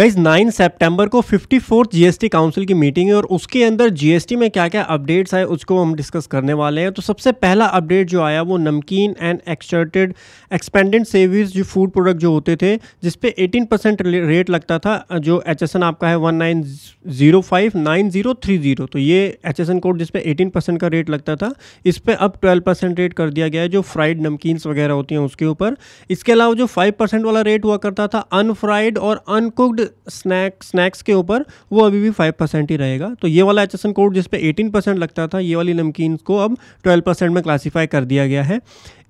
Guys 9 सितंबर को fifty fourth GST council की मीटिंग है और उसके अंदर जीएसटी में क्या क्या अपडेट्स आए उसको हम डिस्कस करने वाले हैं तो सबसे पहला अपडेट जो आया वो नमकीन एंड एक्सटर्टेड एक्सपेंडेड सेविज़ जो फूड प्रोडक्ट जो होते थे जिसपे एटीन परसेंट रेट लगता था जो एच आपका है one nine zero five nine zero three zero तो ये एच एस कोड जिसपे एटीन परसेंट का रेट लगता था इस पर अब ट्वेल्व परसेंट रेट कर दिया गया है जो फ्राइड नमकीन्स वगैरह होती हैं उसके ऊपर इसके अलावा जो फाइव परसेंट वाला रेट हुआ करता था अनफ्राइड और अनकुकड स्नैक स्नैक्स के ऊपर वो अभी भी फाइव परसेंट ही रहेगा तो ये वाला एच एस एन कोड जिसपे एटीन परसेंट लगता था ये वाली नमकीन को अब ट्वेल्व परसेंट में क्लासीफाई कर दिया गया है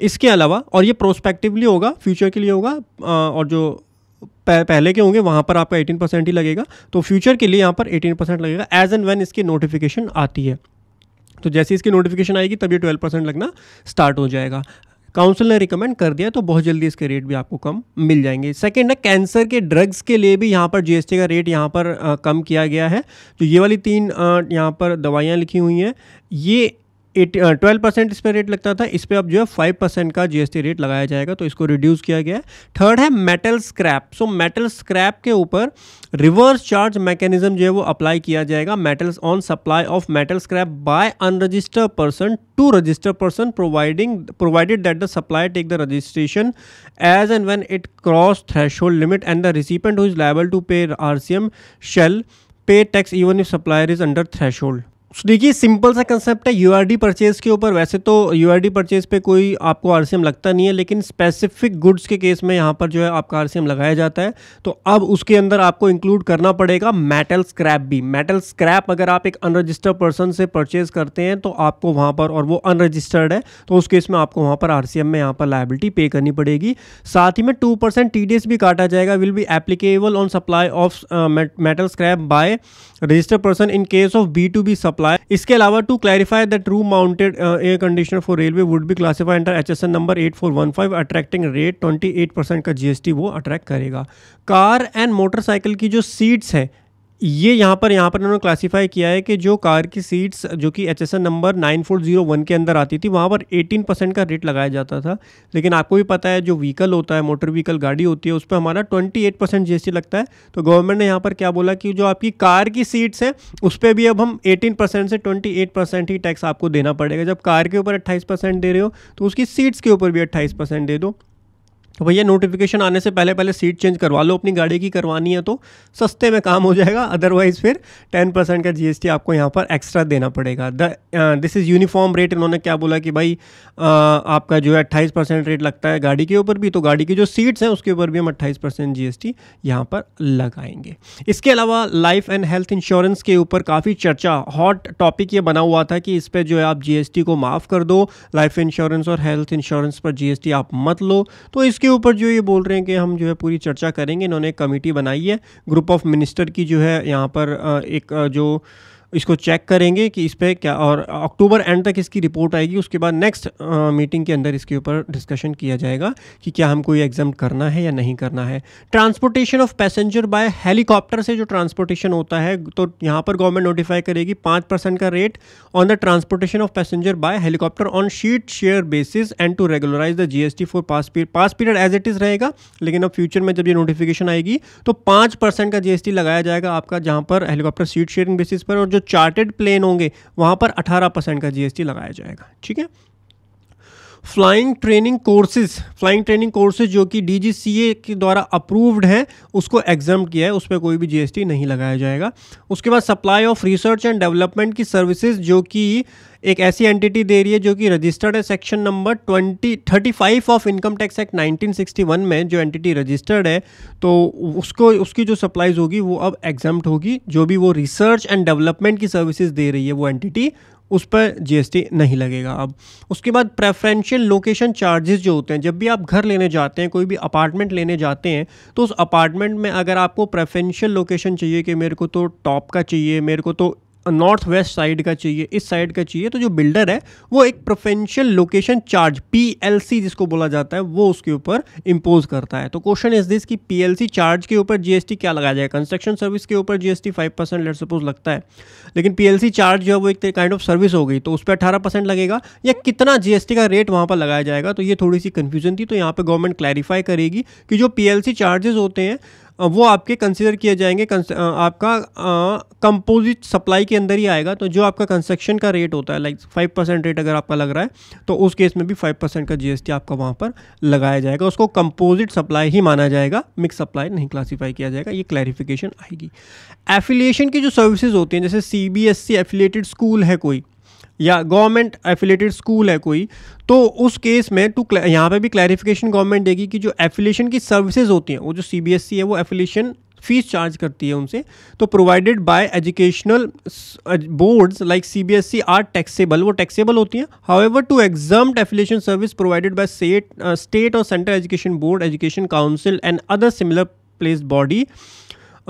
इसके अलावा और ये प्रोस्पेक्टिवली होगा फ्यूचर के लिए होगा और जो पहले के होंगे वहाँ पर आपका एटीन परसेंट ही लगेगा तो फ्यूचर के लिए यहाँ पर एटीन परसेंट लगेगा एज एंड वेन इसकी नोटिफिकेशन आती है तो जैसे इसकी नोटिफिकेशन आएगी तब ये ट्वेल्व परसेंट लगना स्टार्ट हो जाएगा काउंसिल ने रिकमेंड कर दिया तो बहुत जल्दी इसके रेट भी आपको कम मिल जाएंगे सेकेंड है कैंसर के ड्रग्स के लिए भी यहाँ पर जी का रेट यहाँ पर आ, कम किया गया है तो ये वाली तीन यहाँ पर दवाइयाँ लिखी हुई हैं ये एट ट्वेल्व परसेंट इस पर रेट लगता था इस पर अब जो है फाइव परसेंट का जीएसटी रेट लगाया जाएगा तो इसको रिड्यूस किया गया है थर्ड है metal scrap so metal scrap के ऊपर रिवर्स चार्ज मैकेनिज्म जो है वो अप्लाई किया जाएगा metals on supply of metal scrap by unregister person to register person providing provided that the supply take the registration as and when it cross thresh limit and the recipient who is liable to pay R C M shall pay tax even if supplier is under threshold देखिए simple सा concept है U R D purchase के ऊपर वैसे तो U R D purchase पे कोई आपको आर सी एम लगता नहीं है लेकिन स्पेसिफिक गुड्स के केस में यहाँ पर जो है आपका आर सी एम लगाया जाता है तो अब उसके अंदर आपको इंक्लूड करना पड़ेगा मेटल स्क्रैप भी मेटल स्क्रैप अगर आप एक अनरजिस्टर्ड पर्सन से परचेज करते हैं तो आपको वहाँ पर और वो अनरजिस्टर्ड है तो उस केस में आपको वहाँ पर आर सी एम में यहाँ पर लाइबिलिटी पे करनी पड़ेगी साथ ही में two percent T D S भी काटा जाएगा will be applicable on supply of metal scrap by registered person in case of B to B supply apply इसके अलावा to clarify that room mounted air conditioner for railway would भी classify under H S N number eight four one five attracting rate twenty eight percent का GST वो attract करेगा car and motorcycle की जो seats हैं ये यहाँ पर यहाँ पर इन्होंने क्लासीफाई किया है कि जो कार की सीट्स जो कि H number nine four zero one के अंदर आती थी वहाँ पर एटीन परसेंट का रेट लगाया जाता था लेकिन आपको भी पता है जो व्हीकल होता है मोटर व्हीकल गाड़ी होती है उस पर हमारा ट्वेंटी एट परसेंट जी लगता है तो गवर्नमेंट ने यहाँ पर क्या बोला कि जो आपकी कार की सीट्स हैं उस पर भी अब हम एटीन से ट्वेंटी ही टैक्स आपको देना पड़ेगा जब कार के ऊपर अट्ठाईस दे रहे हो तो उसकी सीट्स के ऊपर भी अट्ठाईस दे दो तो भैया नोटिफिकेशन आने से पहले पहले सीट चेंज करवा लो अपनी गाड़ी की करवानी है तो सस्ते में काम हो जाएगा अदरवाइज़ फिर टेन परसेंट का जीएसटी आपको यहाँ पर एक्स्ट्रा देना पड़ेगा the this is uniform rate इन्होंने क्या बोला कि भाई uh, आपका जो है अट्ठाईस परसेंट रेट लगता है गाड़ी के ऊपर भी तो गाड़ी की जो सीट्स हैं उसके ऊपर भी हम अट्ठाईस परसेंट जी एस यहाँ पर लगाएंगे इसके अलावा लाइफ एंड हेल्थ इंश्योरेंस के ऊपर काफ़ी चर्चा हॉट टॉपिक ये बना हुआ था कि इस पर जो है आप जी को माफ़ कर दो लाइफ इंश्योरेंस और हेल्थ इंश्योरेंस पर जी आप मत लो तो इसके ऊपर जो ये बोल रहे हैं कि हम जो है पूरी चर्चा करेंगे इन्होंने कमेटी बनाई है ग्रुप ऑफ मिनिस्टर की जो है यहाँ पर एक जो इसको चेक करेंगे कि इस पर क्या और अक्टूबर एंड तक इसकी रिपोर्ट आएगी उसके बाद नेक्स्ट मीटिंग के अंदर इसके ऊपर डिस्कशन किया जाएगा कि क्या हमको ये एग्जाम करना है या नहीं करना है transportation of passenger by helicopter से जो ट्रांसपोर्टेशन होता है तो यहाँ पर गवर्नमेंट नोटिफाई करेगी पाँच परसेंट का rate on the transportation of passenger by helicopter on seat share basis and to regularise the GST for past period past period as it is रहेगा लेकिन अब फ्यूचर में जब ये नोटिफिकेशन आएगी तो पाँच परसेंट का जीएसटी लगाया जाएगा आपका जहाँ पर हेलीकॉप्टर सीट शेयरिंग बेसिस पर और जो चार्टेड प्लेन होंगे वहाँ पर अठारह परसेंट का जीएसटी लगाया जाएगा ठीक है flying training courses flying training courses जो कि डीजीसीए के द्वारा अप्रूव्ड हैं उसको एग्जाम किया है उस पर कोई भी जीएसटी नहीं लगाया जाएगा उसके बाद supply of research and development की सर्विसेज जो कि एक ऐसी एंटिटी दे रही है जो कि रजिस्टर्ड है section number twenty thirty five of income tax act nineteen sixty one में जो एंटिटी रजिस्टर्ड है तो उसको उसकी जो सप्लाईज होगी वो अब एग्जाम्प्ट होगी जो भी वो रिसर्च एंड डेवलपमेंट की सर्विसेज दे रही है वो एंटिटी उस पर जीएसटी नहीं लगेगा अब उसके बाद प्रेफरेंशियल लोकेशन चार्जेस जो होते हैं जब भी आप घर लेने जाते हैं कोई भी अपार्टमेंट लेने जाते हैं तो उस अपार्टमेंट में अगर आपको प्रेफरेंशियल लोकेशन चाहिए कि मेरे को तो टॉप का चाहिए मेरे को तो नॉर्थ वेस्ट साइड का चाहिए इस साइड का चाहिए तो जो बिल्डर है वो एक प्रोफेंशियल लोकेशन चार्ज पीएलसी जिसको बोला जाता है वो उसके ऊपर इम्पोज करता है तो क्वेश्चन इज दिस कि पीएलसी चार्ज के ऊपर जीएसटी क्या लगाया जाए कंस्ट्रक्शन सर्विस के ऊपर GST five percent let suppose लगता है लेकिन पीएलसी चार्ज जो है वो एक काइंड ऑफ सर्विस हो गई तो उस पर अठारह परसेंट लगेगा या कितना जीएसटी का रेट वहाँ पर लगाया जाएगा तो ये थोड़ी सी कन्फ्यूजन थी तो यहाँ पर गवर्नमेंट क्लैरिफाई करेगी कि जो पीएलसी चार्जेस होते हैं वो आपके कंसिडर किए जाएंगे आपका कंपोजिट सप्लाई के अंदर ही आएगा तो जो आपका कंस्ट्रक्शन का रेट होता है लाइक फाइव परसेंट रेट अगर आपका लग रहा है तो उस केस में भी फाइव परसेंट का जीएसटी आपका वहाँ पर लगाया जाएगा उसको कंपोजिट सप्लाई ही माना जाएगा मिक्स सप्लाई नहीं क्लासीफाई किया जाएगा ये क्लैरिफिकेशन आएगी एफिलिएशन की जो सर्विसेज होती हैं जैसे C B S C affiliated school है कोई या गवर्नमेंट एफिलेटेड स्कूल है कोई तो उस केस में टू यहाँ पे भी क्लैरिफिकेशन गवर्नमेंट देगी कि जो एफिलेशन की सर्विसेज होती हैं वो जो सी e है वो एफिलेशन फीस चार्ज करती है उनसे तो provided by educational boards like C B S E are taxable वो टैक्सेबल होती हैं however to exempt affiliation service provided by state और central education board education council and other similar place body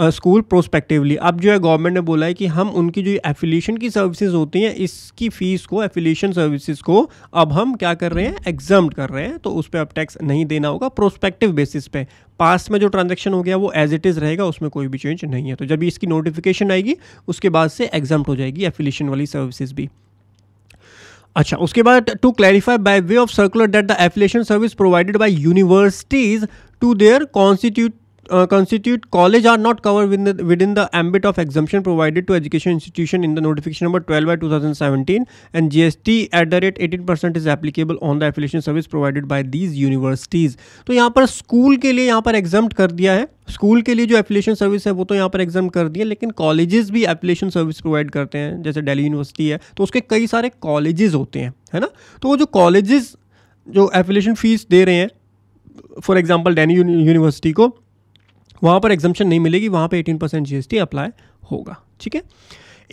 school prospectively अब जो है government ने बोला है कि हम उनकी जो एफिलिएशन की सर्विसेज होती हैं इसकी फ़ीस को एफिलिएशन सर्विसेज को अब हम क्या कर रहे हैं एग्जाम कर रहे हैं तो उस पर अब टैक्स नहीं देना होगा प्रोस्पेक्टिव बेसिस पे पास में जो ट्रांजेक्शन हो गया वो एज इट इज़ रहेगा उसमें कोई भी चेंज नहीं है तो जब इसकी नोटिफिकेशन आएगी उसके बाद से एग्जाम हो जाएगी एफिलिएशन वाली सर्विसेज भी अच्छा उसके बाद to clarify by way of circular date the affiliation service provided by universities to their constitute uh, constitute college are not covered within the, within the ambit of exemption provided to education institution in the notification number 12 by 2017 and GST at the rate 18% is applicable on the affiliation service provided by these universities तो यहाँ पर school के लिए यहाँ पर exempt कर दिया है स्कूल के लिए जो एफिलेशन सर्विस है वो तो यहाँ पर एग्जाम कर दिए लेकिन कॉलेजेस भी एफिलेशन सर्विस प्रोवाइड करते हैं जैसे दिल्ली यूनिवर्सिटी है तो उसके कई सारे कॉलेजेस होते हैं है ना तो वो जो कॉलेजेस जो एफिलेशन फीस दे रहे हैं फॉर एग्जाम्पल डेनी यूनिवर्सिटी को वहाँ पर एग्जामेशन नहीं मिलेगी वहाँ पर एटीन परसेंट जी अप्लाई होगा ठीक है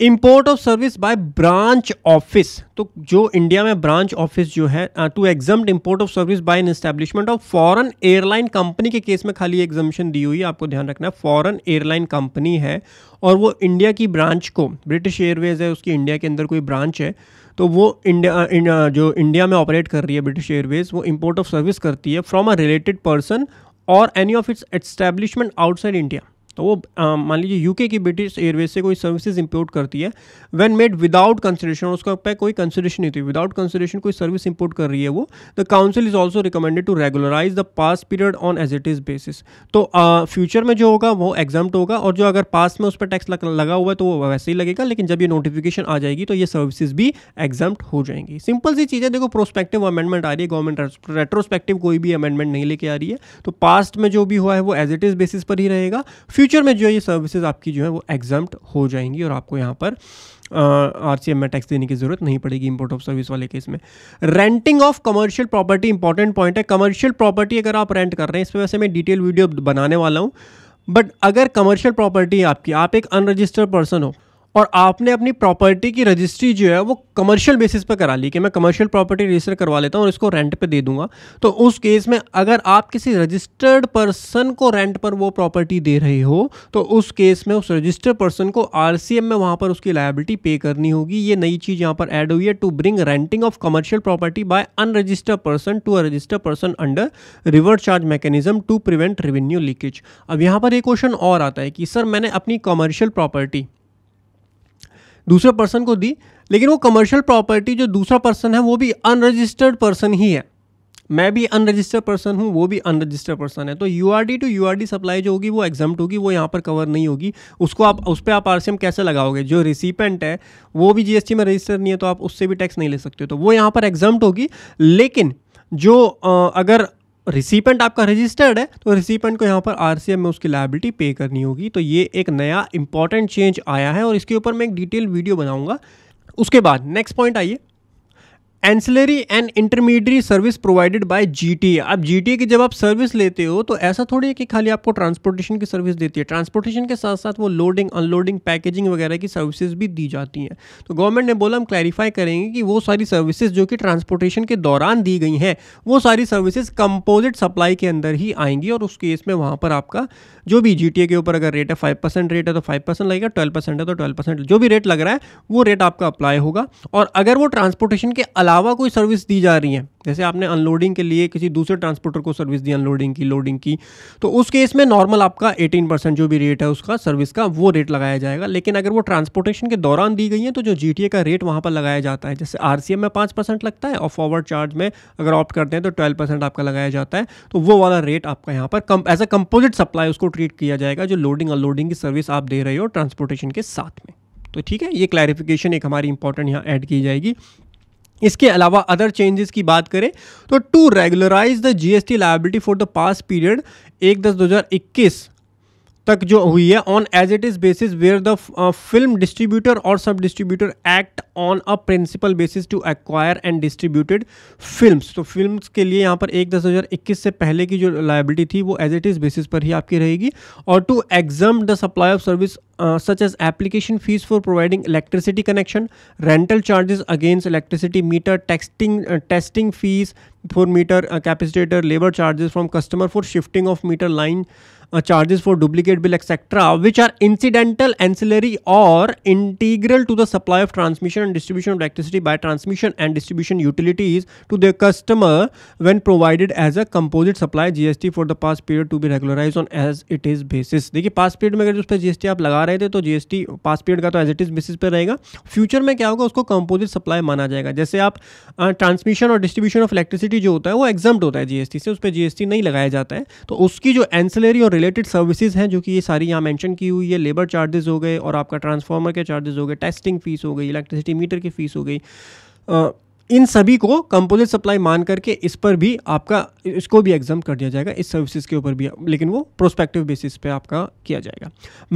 import of service by branch office तो जो इंडिया में ब्रांच ऑफिस जो है to exempt import of service by in establishment of foreign airline company के केस में खाली एग्जामेशन दी हुई है आपको ध्यान रखना है फॉरेन एयरलाइन कंपनी है और वो इंडिया की ब्रांच को ब्रिटिश एयरवेज है उसकी इंडिया के अंदर कोई ब्रांच है तो वो इंडिया इंड, uh, uh, जो इंडिया में ऑपरेट कर रही है ब्रिटिश एयरवेज वो इम्पोर्ट ऑफ सर्विस करती है from a related person or any of its establishment outside India. तो वो मान लीजिए यूके की ब्रिटिश एयरवेज से कोई सर्विसेज इंपोर्ट करती है व्हेन मेड विदाउट कंसिडरेशन उसका पे कोई कंसिडरेशन नहीं थी विदाउट कंसिडरेशन कोई सर्विस इंपोर्ट कर रही है वो the council is also recommended to regularise the past period on as it is basis तो फ्यूचर में जो होगा वो एग्जाम होगा और जो अगर पास में उस पर टैक्स लगा हुआ है तो वो वैसे ही लगेगा लेकिन जब ये नोटिफिकेशन आ जाएगी तो ये सर्विसेज भी एग्जाम हो जाएंगी सिंपल सी चीज़ें देखो प्रोस्पेक्टिव अमेंडमेंट आ रही है गवर्नमेंट रेट्रोस्पेक्टिव कोई भी अमेंडमेंट नहीं लेके आ रही है तो पास्ट में जो भी हुआ है वो एज इट इज़ बेसिस पर ही रहेगा फ्यूचर फ्यूचर में जो ये सर्विसेज आपकी जो है वो एग्जाम्ट हो जाएंगी और आपको यहाँ पर आर सी एम में टैक्स देने की जरूरत नहीं पड़ेगी इंपोर्ट ऑफ सर्विस वाले केस में renting of commercial property important point है कमर्शियल प्रॉपर्टी अगर आप रेंट कर रहे हैं इस पर वैसे मैं डिटेल वीडियो बनाने वाला हूँ बट अगर कमर्शियल प्रॉपर्टी आपकी आप एक अनरजिस्टर्ड पर्सन हो और आपने अपनी प्रॉपर्टी की रजिस्ट्री जो है वो कमर्शियल बेसिस पर करा ली कि मैं कमर्शियल प्रॉपर्टी रजिस्टर करवा लेता हूँ और इसको रेंट पे दे दूंगा तो उस केस में अगर आप किसी रजिस्टर्ड पर्सन को रेंट पर वो प्रॉपर्टी दे रहे हो तो उस केस में उस रजिस्टर्ड पर्सन को आर में वहाँ पर उसकी लाइबिलिटी पे करनी होगी ये नई चीज़ यहाँ पर एड हुई है to bring renting of commercial property by unregistered person to a registered person under reverse charge mechanism to prevent revenue leakage अब यहाँ पर एक क्वेश्चन और आता है कि सर मैंने अपनी कमर्शियल प्रॉपर्टी दूसरे पर्सन को दी लेकिन वो कमर्शियल प्रॉपर्टी जो दूसरा पर्सन है वो भी अनरजिस्टर्ड पर्सन ही है मैं भी अनरजिस्टर्ड पर्सन हूँ वो भी अनरजिस्टर्ड पर्सन है तो U R D to U R D supply जो होगी वो एग्जाम्ट होगी वो यहाँ पर कवर नहीं होगी उसको आप उस पर आप आर सी एम कैसे लगाओगे जो रिसिपेंट है वो भी जी एस टी में रजिस्टर नहीं है तो आप उससे भी टैक्स नहीं ले सकते तो वो यहाँ पर एग्जाम्ट होगी लेकिन जो आ, अगर रिसिपेंट आपका रजिस्टर्ड है तो रिसिपेंट को यहाँ पर आर में उसकी लाइबिलिटी पे करनी होगी तो ये एक नया इंपॉर्टेंट चेंज आया है और इसके ऊपर मैं एक डिटेल वीडियो बनाऊंगा उसके बाद नेक्स्ट पॉइंट आइए ancillary and intermediate service provided by GTA अब जीटीए की जब आप सर्विस लेते हो तो ऐसा थोड़ी है कि खाली आपको ट्रांसपोर्टेशन की सर्विस देती है ट्रांसपोर्टेशन के साथ साथ वो लोडिंग अनलोडिंग पैकेजिंग वगैरह की सर्विसेज भी दी जाती हैं तो गवर्नमेंट ने बोला हम क्लैरिफाई करेंगे कि वो सारी सर्विसेज जो कि ट्रांसपोर्टेशन के दौरान दी गई हैं वो सारी सर्विसेज कंपोजिट सप्लाई के अंदर ही आएंगी और उस केस में वहाँ पर आपका जो भी जी के ऊपर अगर रेट है फाइव परसेंट रेट है तो फाइव परसेंट लगेगा ट्वेल्व परसेंट है तो ट्वेल्व परसेंट जो भी रेट लग रहा है वो रेट आपका अप्लाई होगा और अगर वो ट्रांसपोर्टेशन के अलावा कोई सर्विस दी जा रही है जैसे आपने अनलोडिंग के लिए किसी दूसरे ट्रांसपोर्टर को सर्विस दी अनलोडिंग की लोडिंग की तो उस केस में नॉर्मल आपका 18 परसेंट जो भी रेट है उसका सर्विस का वो रेट लगाया जाएगा लेकिन अगर वो ट्रांसपोर्टेशन के दौरान दी गई है तो जो जी का रेट वहाँ पर लगाया जाता है जैसे आर में पाँच परसेंट लगता है और फॉरवर्ड चार्ज में अगर ऑप्ट करते हैं तो ट्वेल्व आपका लगाया जाता है तो वो वाला रेट आपका यहाँ पर कम एज अ कंपोजिट सप्लाई उसको ट्रीट किया जाएगा जो लोडिंग अनलोडिंग की सर्विस आप दे रहे हो ट्रांसपोर्टेशन के साथ में तो ठीक है ये क्लैरिफिकेशन एक हमारी इंपॉर्टेंट यहाँ ऐड की जाएगी इसके अलावा अदर चेंजेस की बात करें तो to regularise the GST liability for the past period एक दस दो हज़ार इक्कीस तक जो हुई है on as it is basis where the film distributor और sub distributor act on a principal basis to acquire and distributed film तो फिल्म के लिए यहाँ पर एक दस हज़ार इक्कीस से पहले की जो लाइबिलिटी थी वो एज इट इज़ बेसिस पर ही आपकी रहेगी और to exempt the supply of service such as application fees for providing electricity connection rental charges against electricity meter testing testing fees for meter capacitor labour charges from customer for shifting of meter line charges for duplicate bill etcetera which are incidental ancillary और integral to the supply of transmission and distribution of electricity by transmission and distribution utilities to the customer when provided as a composite supply GST for the past period to be regularise on as it is basis देखिए past period में अगर जो उस पर GST आप लगा रहे थे तो जीएसटी पास पीरियड का तो एज इट इज बेसिस पर रहेगा फ्यूचर में क्या होगा उसको कंपोजिट सप्लाई माना जाएगा जैसे आप ट्रांसमिशन uh, और डिस्ट्रीब्यूशन ऑफ इलेक्ट्रिसिटी जो होता है वो एग्जम्ट होता है जीएसटी से उस पर जीएसटी नहीं लगाया जाता है तो उसकी जो एंसिलरी और रिलेटेड सर्विसेज हैं जो कि ये सारी यहाँ मेंशन की हुई है लेबर चार्जेस हो गए और आपका ट्रांसफार्मर के चार्जेस हो गए टेस्टिंग फीस हो गई इलेक्ट्रिसिटी मीटर की फ़ीस हो गई इन सभी को कंपोजिट सप्लाई मान करके इस पर भी आपका इसको भी एग्जाम कर दिया जाएगा इस सर्विसेज के ऊपर भी लेकिन वो प्रोस्पेक्टिव बेसिस पे आपका किया जाएगा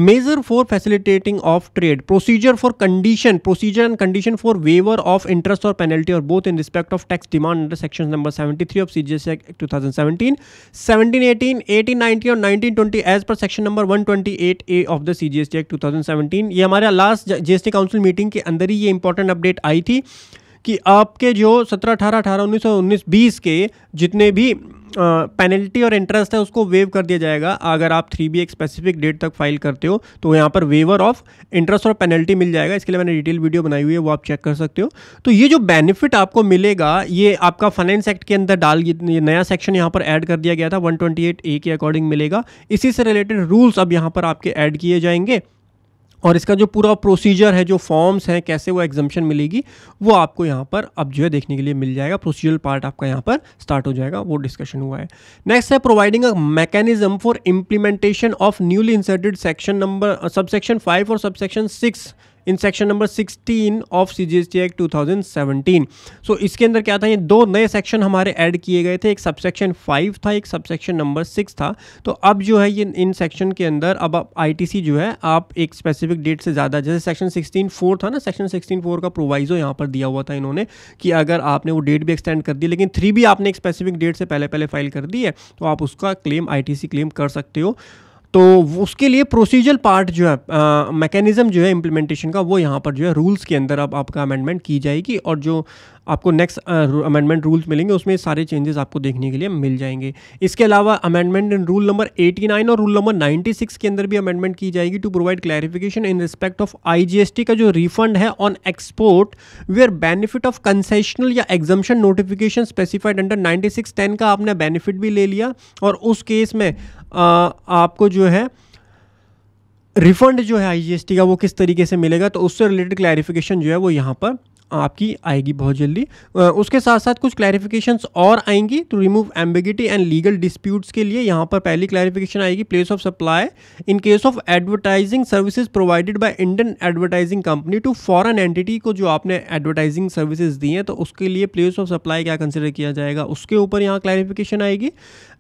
measure for facilitating of trade procedure for condition procedure and condition for waiver of interest और पेनल्टी और both in respect of tax demand under section number seventy three of C G S Act two thousand seventeen seventeen eighteen eighteen ninety और nineteen twenty as per section number one twenty eight A of the C G S Act two thousand seventeen ये हमारा last G S T council meeting के अंदर ही ये important update आई थी कि आपके जो सत्रह अठारह अठारह उन्नीस सौ उन्नीस बीस के जितने भी पेनल्टी और इंटरेस्ट है उसको वेव कर दिया जाएगा अगर आप थ्री बी एक स्पेसिफिक डेट तक फाइल करते हो तो यहाँ पर वेवर ऑफ इंटरेस्ट और पेनल्टी मिल जाएगा इसके लिए मैंने डिटेल वीडियो बनाई हुई है वो आप चेक कर सकते हो तो ये जो बेनिफिट आपको मिलेगा ये आपका फाइनेंस एक्ट के अंदर डाल ये नया सेक्शन यहाँ पर ऐड कर दिया गया था वन ए के अकॉर्डिंग मिलेगा इसी से रिलेटेड रूल्स अब यहाँ पर आपके ऐड किए जाएंगे और इसका जो पूरा प्रोसीजर है जो फॉर्म्स हैं कैसे वो एग्जामेशन मिलेगी वो आपको यहाँ पर अब जो है देखने के लिए मिल जाएगा प्रोसीजर पार्ट आपका यहाँ पर स्टार्ट हो जाएगा वो डिस्कशन हुआ है नेक्स्ट है providing a mechanism for implementation of newly inserted section number subsection five और subsection six in section number 16 of C G S T Act two thousand seventeen so इसके अंदर क्या था ये दो नए सेक्शन हमारे ऐड किए गए थे एक सबसेक्शन फाइव था एक सबसेक्शन नंबर सिक्स था तो अब जो है ये इन सेक्शन के अंदर अब आप आईटीसी जो है आप एक स्पेसिफिक डेट से ज़्यादा जैसे सेक्शन सिक्सटीन फोर था ना सेक्शन सिक्सटीन फोर का प्रोवाइजो यहाँ पर दिया हुआ था इन्होंने कि अगर आपने वो डेट भी एक्सटेंड कर दी लेकिन थ्री भी आपने एक स्पेसिफिक डेट से पहले पहले फाइल कर दी है तो आप उसका क्लेम आई क्लेम कर सकते हो तो उसके लिए प्रोसीजर पार्ट जो है मैकेनिज़्म जो है इम्प्लीमेंटेशन का वो यहाँ पर जो है रूल्स के अंदर अब आपका अमेंडमेंट की जाएगी और जो आपको नेक्स्ट अमेंडमेंट रूल्स मिलेंगे उसमें सारे चेंजेस आपको देखने के लिए मिल जाएंगे इसके अलावा अमेंडमेंट इन रूल नंबर 89 और रूल नंबर 96 के अंदर भी अमेंडमेंट की जाएगी to provide clarification in respect of IGST का जो रिफंड है on export where benefit of concessional या exemption notification specified under ninety six ten का आपने बेनिफिट भी ले लिया और उस केस में आ, आपको जो है रिफंड जो है आईजीएसटी का वो किस तरीके से मिलेगा तो उससे रिलेटेड क्लैरिफिकेशन जो है वो यहाँ पर आपकी आएगी बहुत जल्दी उसके साथ साथ कुछ क्लैरिफिकेशंस और आएंगी to remove ambiguity and legal disputes के लिए यहाँ पर पहली क्लैरिफिकेशन आएगी place of supply in case of advertising services provided by Indian advertising company to foreign entity को जो आपने एडवर्टाइजिंग सर्विसेज दी हैं तो उसके लिए प्लेस ऑफ सप्लाई क्या कंसिडर किया जाएगा उसके ऊपर यहाँ क्लैरिफिकेशन आएगी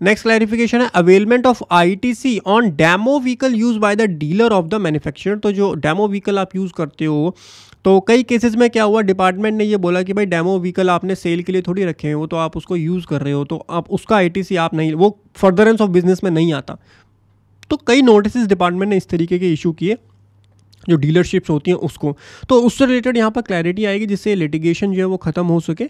नेक्स्ट क्लैरिफिकेशन है availment of I on demo vehicle use by the dealer of the manufacture तो जो डैमो व्हीकल आप यूज़ करते हो तो कई केसेस में क्या हुआ डिपार्टमेंट ने ये बोला कि भाई डेमो व्हीकल आपने सेल के लिए थोड़ी रखे हैं वो तो आप उसको यूज़ कर रहे हो तो आप उसका आई आप नहीं वो फर्दरेंस ऑफ बिजनेस में नहीं आता तो कई नोटिस डिपार्टमेंट ने इस तरीके के इशू किए जो डीलरशिप्स होती हैं उसको तो उससे रिलेटेड यहाँ पर क्लैरिटी आएगी जिससे लिटिगेशन जो है वो ख़त्म हो सके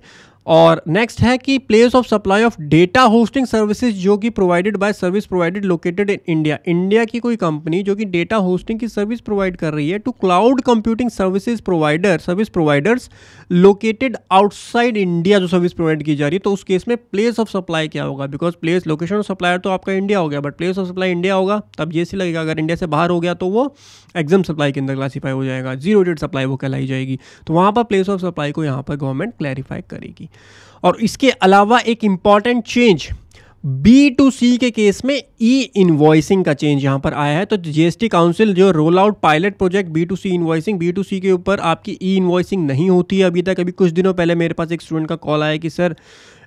और नेक्स्ट है कि place of supply of data hosting services जो कि provided by service provided located in India India की कोई कंपनी जो कि डेटा होस्टिंग की सर्विस प्रोवाइड कर रही है to cloud computing services provider service providers located outside India जो सर्विस प्रोवाइड की जा रही है तो उस केस में प्लेस ऑफ सप्लाई क्या होगा because place location of supplier तो आपका इंडिया हो गया but place of supply India होगा तब ये सी लगेगा अगर इंडिया से बाहर हो गया तो वो एग्जाम सप्लाई के अंदर क्लासीफाई हो जाएगा जीरो डेट सप्लाई वो कहलाई जाएगी तो वहाँ पर प्लेस ऑफ सप्लाई को यहाँ पर गवर्नमेंट क्लैरिफाई करेगी और इसके अलावा एक important change B to C के केस में ई इन्वॉइसिंग का चेंज यहाँ पर आया है तो जीएसटी काउंसिल जो roll out pilot project B to C invoicing B to C के ऊपर आपकी ई इन्वॉइसिंग नहीं होती है अभी तक अभी कुछ दिनों पहले मेरे पास एक स्टूडेंट का कॉल आया कि सर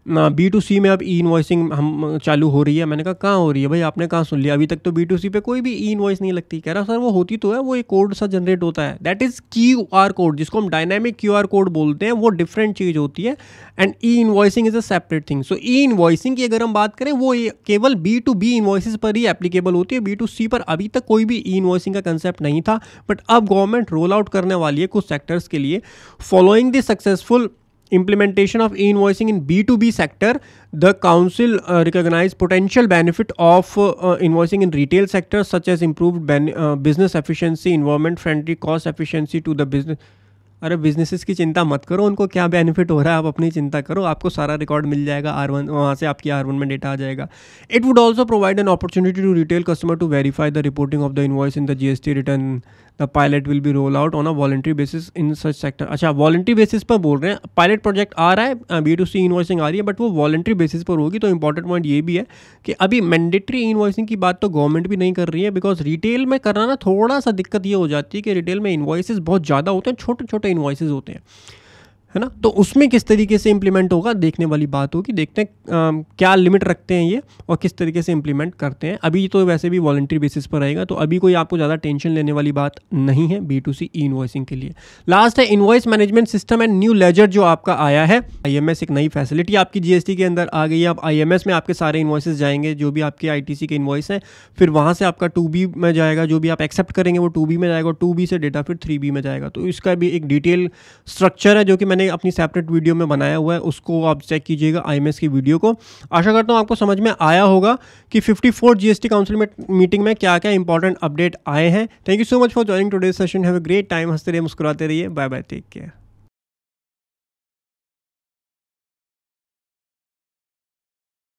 बी टू सी में अब ई इन्वाइसिंग हम चालू हो रही है मैंने कहा कहाँ हो रही है भाई आपने कहाँ सुन लिया अभी तक तो बी टू सी पे कोई भी ई इन्वाइस नहीं लगती कह रहा सर वो होती तो है वो एक कोड सा जनरेट होता है that is Q R code जिसको हम डायनेमिक क्यू आर कोड बोलते हैं वो डिफरेंट चीज़ होती है and e invoicing is a separate thing so e invoicing की अगर हम बात करें वो केवल बी टू बी इन्वाइसिस पर ही एप्लीकेबल होती है बी टू सी पर अभी तक कोई भी ई इन्वाइसिंग का कंसेप्ट नहीं था बट अब गवर्नमेंट रोल आउट करने वाली है कुछ सेक्टर्स के लिए following the successful implementation of e-invoicing in B2B sector, the council uh, recognized potential benefit of uh, uh, invoicing in retail sector such as improved business efficiency, environment friendly cost efficiency to the business अरे businesses की चिंता मत करो उनको क्या benefit हो रहा है आप अपनी चिंता करो आपको सारा रिकॉर्ड मिल जाएगा आर वन वहाँ से आपकी आर वन में डेटा आ जाएगा it would also provide an opportunity to retail customer to verify the reporting of the invoice in the G S T return the pilot will be roll out on a voluntary basis in such sector अच्छा voluntary basis पर बोल रहे हैं pilot project आ रहा है B to C invoicing आ रही है बट वो वॉलेंट्री बेसिस पर होगी तो इंपॉर्टेंट पॉइंट ये भी है कि अभी मैंडेटरी इन्वॉइसिंग की बात तो गवर्नमेंट भी नहीं कर रही है बिकॉज रिटेल में करना ना थोड़ा सा दिक्कत ये हो जाती है कि रिटेल में इन्वॉइस बहुत ज़्यादा होते हैं छोटे छोटे इन्वॉइस होते हैं है ना तो उसमें किस तरीके से इम्प्लीमेंट होगा देखने वाली बात होगी देखते हैं क्या लिमिट रखते हैं ये और किस तरीके से इम्प्लीमेंट करते हैं अभी तो वैसे भी वॉल्ट्री बेसिस पर रहेगा तो अभी कोई आपको ज़्यादा टेंशन लेने वाली बात नहीं है B to C e invoicing के लिए लास्ट है invoice management system and new ledger जो आपका आया है आई एक नई फैसिलिटी आपकी जी के अंदर आ गई है आप आई में आपके सारे इन्वॉइसेज जाएंगे जो भी आपके आई के इन्वॉइस हैं फिर वहाँ से आपका टू में जाएगा जो भी आप एक्सेप्ट करेंगे वो टू में जाएगा टू से डेटा फिर थ्री में जाएगा तो इसका भी एक डिटेल स्ट्रक्चर है जो कि मैंने मैंने अपनी सेपरेट वीडियो में बनाया हुआ है उसको आप चेक कीजिएगा आई की वीडियो को आशा करता हूँ आपको समझ में आया होगा कि 54 जीएसटी काउंसिल में मीटिंग में क्या क्या इंपॉर्टेंट अपडेट आए हैं thank you so much for joining today session have a great time हंसते रहिए मुस्कुराते रहिए बाय बाय टेक केयर